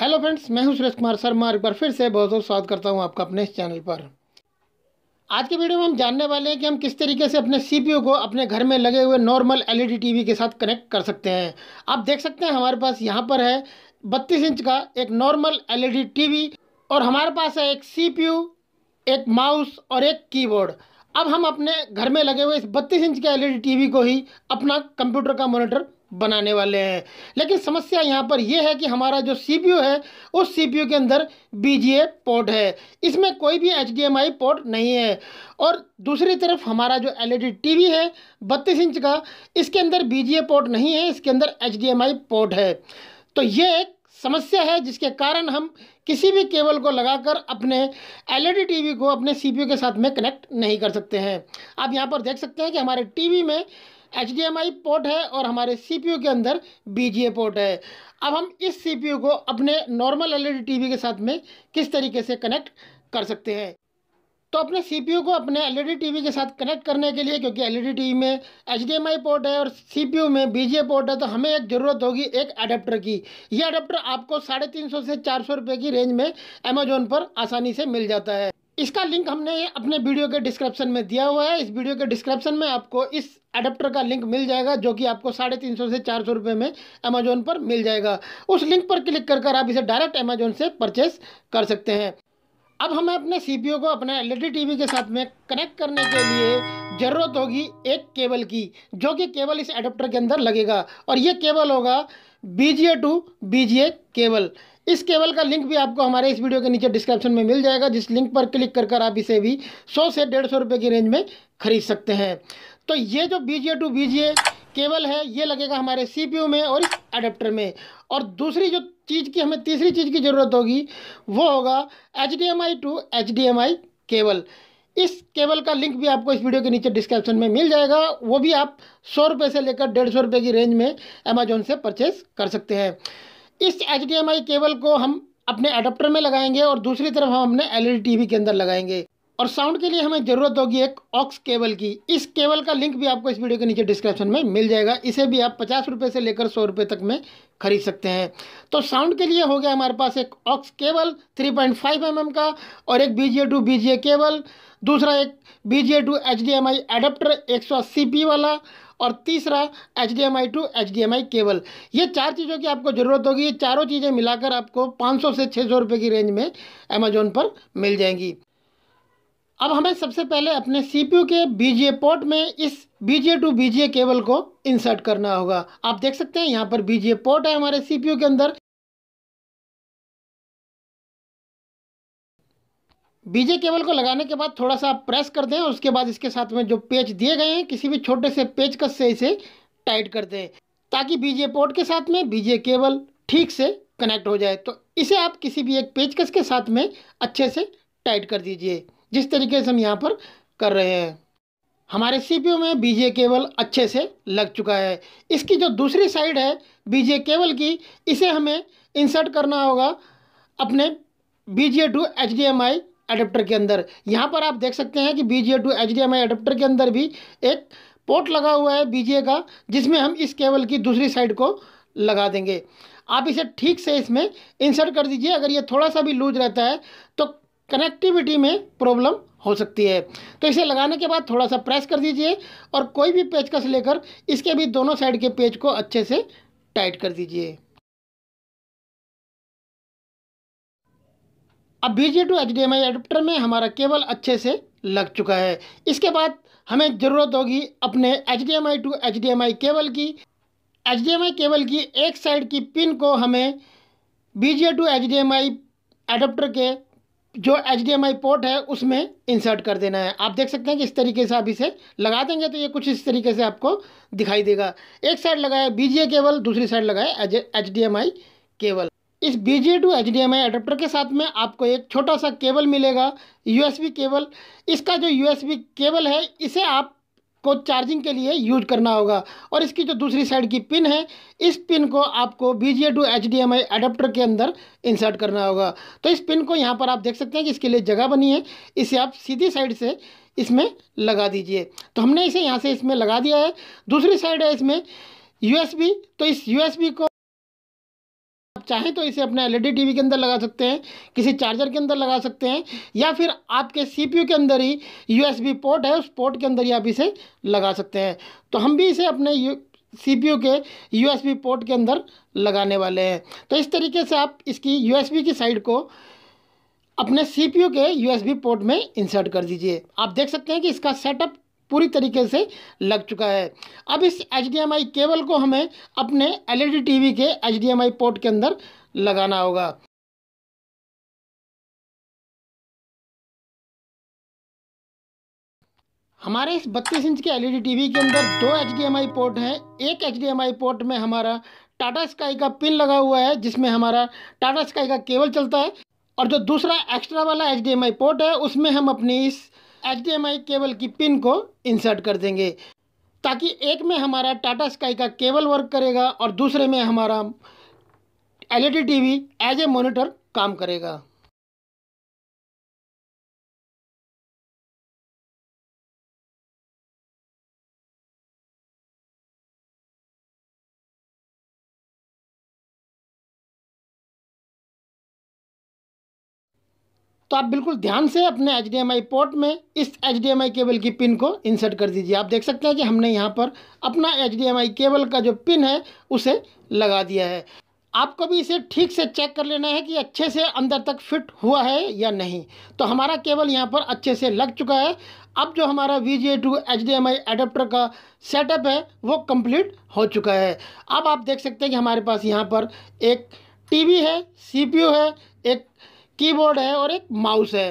hello friends मैं हूं सुरेश कुमार शर्मा एक बार फिर से बहुत बहुत स्वागत करता हूं आपका अपने इस चैनल पर आज के वीडियो में हम जानने वाले हैं कि हम किस तरीके से अपने सीपीयू को अपने घर में लगे हुए नॉर्मल एलईडी टीवी के साथ कनेक्ट कर सकते हैं आप देख सकते हैं हमारे पास यहाँ पर है बत्तीस इंच का एक नॉर्मल एल ई और हमारे पास है एक सी एक माउस और एक कीबोर्ड अब हम अपने घर में लगे हुए इस बत्तीस इंच के एलईडी टीवी e को ही अपना कंप्यूटर का मॉनिटर बनाने वाले हैं लेकिन समस्या यहाँ पर यह है कि हमारा जो सीपीयू है उस सीपीयू के अंदर बीजीए पोर्ट है इसमें कोई भी एच पोर्ट नहीं है और दूसरी तरफ हमारा जो एलईडी टीवी e है बत्तीस इंच का इसके अंदर बीजीए पोर्ट नहीं है इसके अंदर एच पोर्ट है तो ये एक समस्या है जिसके कारण हम किसी भी केबल को लगाकर अपने एलईडी टीवी e को अपने सीपीयू के साथ में कनेक्ट नहीं कर सकते हैं आप यहाँ पर देख सकते हैं कि हमारे टीवी में एच पोर्ट है और हमारे सी के अंदर बी पोर्ट है अब हम इस सी को अपने नॉर्मल एल ई के साथ में किस तरीके से कनेक्ट कर सकते हैं तो अपने सी को अपने एल ई के साथ कनेक्ट करने के लिए क्योंकि एल ई में एच पोर्ट है और सी में बी पोर्ट है तो हमें एक ज़रूरत होगी एक अडेप्टर की ये अडेप्टर आपको साढ़े तीन सौ से चार सौ रुपये की रेंज में अमेजोन पर आसानी से मिल जाता है इसका लिंक हमने अपने वीडियो के डिस्क्रिप्शन में दिया हुआ है इस वीडियो के डिस्क्रिप्शन में आपको इस अडेप्टर का लिंक मिल जाएगा जो कि आपको साढ़े तीन सौ से चार सौ रुपये में अमेजोन पर मिल जाएगा उस लिंक पर क्लिक कर कर आप इसे डायरेक्ट अमेजोन से परचेस कर सकते हैं अब हमें अपने सी को अपने एल ई e के साथ में कनेक्ट करने के लिए ज़रूरत होगी एक केबल की जो कि केबल इस एडाप्टर के अंदर लगेगा और ये केबल होगा V G A to V G A cable इस केबल का लिंक भी आपको हमारे इस वीडियो के नीचे डिस्क्रिप्शन में मिल जाएगा जिस लिंक पर क्लिक कर कर आप इसे भी सौ से डेढ़ सौ रुपये की रेंज में खरीद सकते हैं तो ये जो V G A to V G A cable है ये लगेगा हमारे सी पी यू में और इस अडेप्टर में और दूसरी जो चीज़ की हमें तीसरी चीज़ की ज़रूरत होगी वो होगा H D M I to H D M I cable इस केबल का लिंक भी आपको इस वीडियो के नीचे डिस्क्रिप्शन में मिल जाएगा वो भी आप सौ रुपये से लेकर डेढ़ सौ रुपये की रेंज में अमेजोन से परचेज कर सकते हैं इस एच केबल को हम अपने अडोप्टर में लगाएंगे और दूसरी तरफ हम अपने एल ई e के अंदर लगाएंगे और साउंड के लिए हमें ज़रूरत होगी एक ऑक्स केबल की इस केबल का लिंक भी आपको इस वीडियो के नीचे डिस्क्रिप्शन में मिल जाएगा इसे भी आप पचास रुपये से लेकर सौ रुपये तक में खरीद सकते हैं तो साउंड के लिए हो गया हमारे पास एक ऑक्स केबल 3.5 पॉइंट mm का और एक V G to V G cable दूसरा एक V G to H D M I adapter एक सौ अस्सी पी वाला और तीसरा H D M I to H D M I cable ये चार चीज़ों की आपको ज़रूरत होगी ये चारों चीज़ें मिलाकर आपको 500 से 600 रुपए की रेंज में अमेजोन पर मिल जाएंगी अब हमें सबसे पहले अपने सीपीयू के बीजीए पोर्ट में इस बीजीए टू बीजीए केबल को इंसर्ट करना होगा आप देख सकते हैं यहाँ पर बीजीए पोर्ट है हमारे सीपीयू के अंदर बीजे केबल को लगाने के बाद थोड़ा सा प्रेस कर दें उसके बाद इसके साथ में जो पेच दिए गए हैं किसी भी छोटे से पेचकस से इसे टाइट कर दें ताकि बीजे पोर्ट के साथ में बीजे केबल ठीक से कनेक्ट हो जाए तो इसे आप किसी भी एक पेचकस के साथ में अच्छे से टाइट कर दीजिए जिस तरीके से हम यहाँ पर कर रहे हैं हमारे सी में बीजे केबल अच्छे से लग चुका है इसकी जो दूसरी साइड है बीजे केबल की इसे हमें इंसर्ट करना होगा अपने VGA to H D M I adapter के अंदर यहाँ पर आप देख सकते हैं कि VGA to H D M I adapter के अंदर भी एक पोर्ट लगा हुआ है बीजे का जिसमें हम इस केबल की दूसरी साइड को लगा देंगे आप इसे ठीक से इसमें इंसर्ट कर दीजिए अगर ये थोड़ा सा भी लूज रहता है तो कनेक्टिविटी में प्रॉब्लम हो सकती है तो इसे लगाने के बाद थोड़ा सा प्रेस कर दीजिए और कोई भी पेचकस लेकर इसके भी दोनों साइड के पेज को अच्छे से टाइट कर दीजिए अब V G to H D M I adapter में हमारा केबल अच्छे से लग चुका है इसके बाद हमें ज़रूरत होगी अपने H D M I to H D M I cable की H D M I cable की एक साइड की पिन को हमें V G to H D M I adapter के जो एच डी पोर्ट है उसमें इंसर्ट कर देना है आप देख सकते हैं कि इस तरीके से आप इसे लगा देंगे तो ये कुछ इस तरीके से आपको दिखाई देगा एक साइड लगाया बी केबल दूसरी साइड लगाया एच डी केबल इस V G to H D M I के साथ में आपको एक छोटा सा केबल मिलेगा यू केबल इसका जो यू केबल है इसे आप को चार्जिंग के लिए यूज करना होगा और इसकी जो दूसरी साइड की पिन है इस पिन को आपको V G to H D M I adapter के अंदर इंसर्ट करना होगा तो इस पिन को यहाँ पर आप देख सकते हैं कि इसके लिए जगह बनी है इसे आप सीधी साइड से इसमें लगा दीजिए तो हमने इसे यहाँ से इसमें लगा दिया है दूसरी साइड है इसमें बी तो इस बी को चाहें तो इसे अपने एलईडी टीवी के अंदर लगा सकते हैं किसी चार्जर के अंदर लगा सकते हैं या फिर आपके सीपीयू के अंदर ही यूएसबी पोर्ट है उस पोर्ट के अंदर ही आप इसे लगा सकते हैं तो हम भी इसे अपने सीपीयू के यूएसबी पोर्ट के अंदर लगाने वाले हैं तो इस तरीके से आप इसकी यू की साइड को अपने सी के यू पोर्ट में इंसर्ट कर दीजिए आप देख सकते हैं कि इसका सेटअप पूरी तरीके से लग चुका है अब इस एच केबल को हमें अपने एल ई टीवी के एच पोर्ट के अंदर लगाना होगा हमारे इस 32 इंच के एलईडी टीवी e के अंदर दो एच पोर्ट हैं एक एच पोर्ट में हमारा टाटा स्काई का पिन लगा हुआ है जिसमें हमारा टाटा स्काई का केबल चलता है और जो दूसरा एक्स्ट्रा वाला एच पोर्ट है उसमें हम अपनी इस एच केबल की पिन को इंसर्ट कर देंगे ताकि एक में हमारा टाटा स्काई का केबल वर्क करेगा और दूसरे में हमारा L E D T V as a monitor काम करेगा तो आप बिल्कुल ध्यान से अपने एच डी पोर्ट में इस एच डी केबल की पिन को इंसर्ट कर दीजिए आप देख सकते हैं कि हमने यहाँ पर अपना एच डी केबल का जो पिन है उसे लगा दिया है आपको भी इसे ठीक से चेक कर लेना है कि अच्छे से अंदर तक फिट हुआ है या नहीं तो हमारा केबल यहाँ पर अच्छे से लग चुका है अब जो हमारा V G to H D M I adapter का सेटअप है वो कंप्लीट हो चुका है अब आप देख सकते हैं कि हमारे पास यहाँ पर एक टीवी है सीपीयू है एक कीबोर्ड है और एक माउस है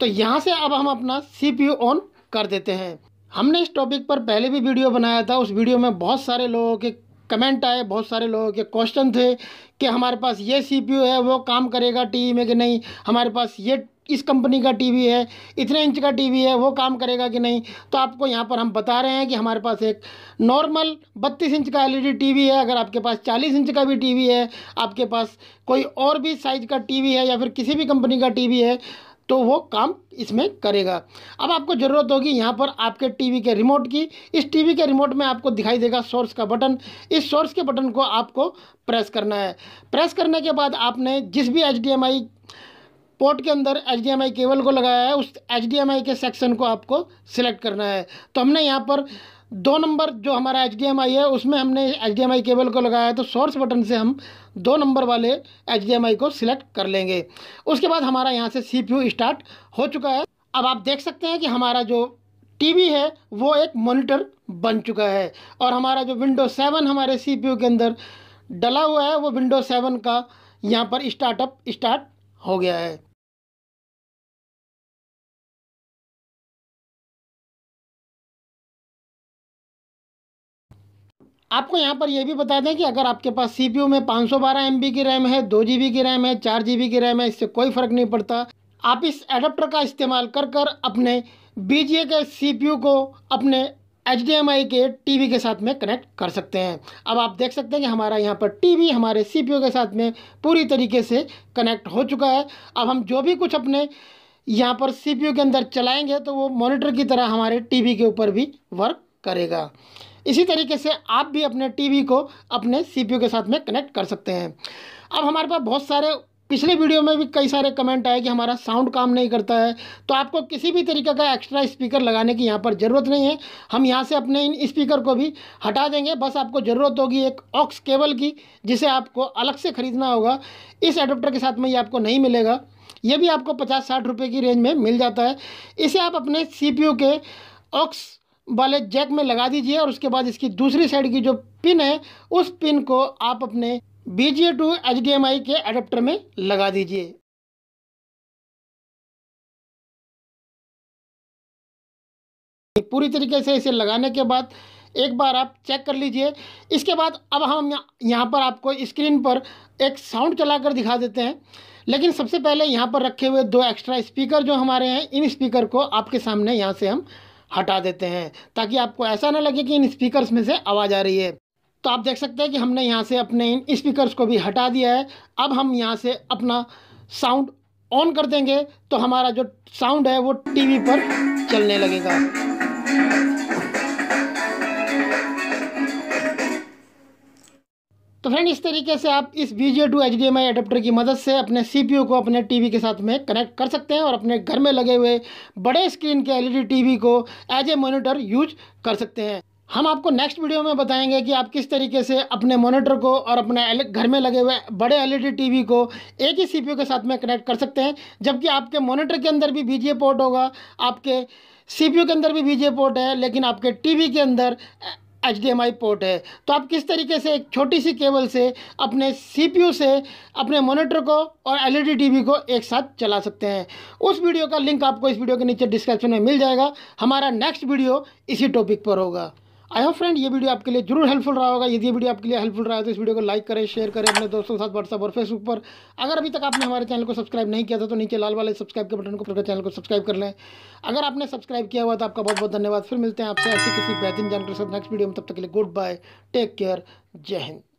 तो यहाँ से अब हम अपना सीपीयू ऑन कर देते हैं हमने इस टॉपिक पर पहले भी वीडियो बनाया था उस वीडियो में बहुत सारे लोगों के कमेंट आए बहुत सारे लोगों के क्वेश्चन थे कि हमारे पास ये सीपीयू है वो काम करेगा टीम में कि नहीं हमारे पास ये इस कंपनी का टीवी है इतने इंच का टीवी है वो काम करेगा कि नहीं तो आपको यहाँ पर हम बता रहे हैं कि हमारे पास एक नॉर्मल बत्तीस इंच का एलईडी टीवी है अगर आपके पास चालीस इंच का भी टीवी है आपके पास कोई और भी साइज का टीवी है या फिर किसी भी कंपनी का टीवी है तो वो काम इसमें करेगा अब आपको ज़रूरत होगी यहाँ पर आपके टीवी के रिमोट की इस टीवी के रिमोट में आपको दिखाई देगा सोर्स का बटन इस सोर्स के बटन को आपको प्रेस करना है प्रेस करने के बाद आपने जिस भी एच पोर्ट के अंदर एच केबल को लगाया है उस एच के सेक्शन को आपको सिलेक्ट करना है तो हमने यहाँ पर दो नंबर जो हमारा एच है उसमें हमने एच केबल को लगाया है तो सोर्स बटन से हम दो नंबर वाले एच को सिलेक्ट कर लेंगे उसके बाद हमारा यहाँ से सी स्टार्ट हो चुका है अब आप देख सकते हैं कि हमारा जो टीवी है वो एक मॉनिटर बन चुका है और हमारा जो विंडो सेवन हमारे सीपीयू के अंदर डला हुआ है वो विंडो सेवन का यहाँ पर स्टार्टअप स्टार्ट हो गया है आपको यहाँ पर यह भी बता दें कि अगर आपके पास सीपीयू में 512 बी की रैम है दो बी की रैम है चार बी की रैम है इससे कोई फ़र्क नहीं पड़ता आप इस एडाप्टर का इस्तेमाल कर कर अपने बी के सीपीयू को अपने एच के टीवी के साथ में कनेक्ट कर सकते हैं अब आप देख सकते हैं कि हमारा यहाँ पर टीवी हमारे यू के साथ में पूरी तरीके से कनेक्ट हो चुका है अब हम जो भी कुछ अपने यहाँ पर यू के अंदर चलाएँगे तो वो मोनिटर की तरह हमारे वी के ऊपर भी वर्क करेगा इसी तरीके से आप भी अपने टीवी को अपने सीपीयू के साथ में कनेक्ट कर सकते हैं अब हमारे पास बहुत सारे पिछले वीडियो में भी कई सारे कमेंट आए कि हमारा साउंड काम नहीं करता है तो आपको किसी भी तरीके का एक्स्ट्रा स्पीकर लगाने की यहाँ पर ज़रूरत नहीं है हम यहाँ से अपने इन स्पीकर को भी हटा देंगे बस आपको ज़रूरत होगी एक ऑक्स केबल की जिसे आपको अलग से ख़रीदना होगा इस एडोप्टर के साथ में ये आपको नहीं मिलेगा ये भी आपको पचास साठ रुपये की रेंज में मिल जाता है इसे आप अपने सी के ऑक्स वाले जैक में लगा दीजिए और उसके बाद इसकी दूसरी साइड की जो पिन है उस पिन को आप अपने V G to H D M I के अडेप्टर में लगा दीजिए पूरी तरीके से इसे लगाने के बाद एक बार आप चेक कर लीजिए इसके बाद अब हम यहाँ पर आपको स्क्रीन पर एक साउंड चलाकर दिखा देते हैं लेकिन सबसे पहले यहाँ पर रखे हुए दो एक्स्ट्रा स्पीकर जो हमारे हैं इन स्पीकर को आपके सामने यहाँ से हम हटा देते हैं ताकि आपको ऐसा ना लगे कि इन स्पीकर्स में से आवाज़ आ रही है तो आप देख सकते हैं कि हमने यहाँ से अपने इन स्पीकर्स को भी हटा दिया है अब हम यहाँ से अपना साउंड ऑन कर देंगे तो हमारा जो साउंड है वो टीवी पर चलने लगेगा तो फ्रेंड इस तरीके से आप इस V G to H D M I की मदद से अपने सी पी को अपने टी वी के साथ में कनेक्ट कर सकते हैं और अपने घर में लगे हुए बड़े स्क्रीन के L E D T V को एज ए मोनिटर यूज कर सकते हैं हम आपको नेक्स्ट वीडियो में बताएंगे कि आप किस तरीके से अपने मॉनिटर को और अपने e घर में लगे हुए बड़े एलईडी टीवी e को एक ही सीपीयू के साथ में कनेक्ट कर सकते हैं जबकि आपके मॉनिटर के अंदर भी बीजे पोर्ट होगा आपके सीपीयू के अंदर भी बीजे पोर्ट है लेकिन आपके टीवी के अंदर एच पोर्ट है तो आप किस तरीके से एक छोटी सी केबल से अपने सी से अपने मोनिटर को और एल ई e को एक साथ चला सकते हैं उस वीडियो का लिंक आपको इस वीडियो के नीचे डिस्क्रिप्शन में मिल जाएगा हमारा नेक्स्ट वीडियो इसी टॉपिक पर होगा आई होप फ्रेंड ये वीडियो आपके लिए जरूर हेल्पफुल रहा होगा यदि ये वीडियो आपके लिए हेल्पफुल रहा है तो इस वीडियो को लाइक करें शेयर करें अपने दोस्तों के साथ व्हाट्सअप और फेसबुक पर अगर अभी तक आपने हमारे चैनल को सब्सक्राइब नहीं किया था तो नीचे लाल वाले सब्सक्राइब के बटन को प्रकार चैनल को सब्सक्राइब कर लें अगर आपने सब्सक्राइब किया हुआ तो आपका बहुत बहुत धन्यवाद फिर मिलते हैं आपसे ऐसी किसी बेहतरीन जानकारी साथ नेक्स्ट वीडियो में तब तक के लिए गुड बाय टेक केयर जय हिंद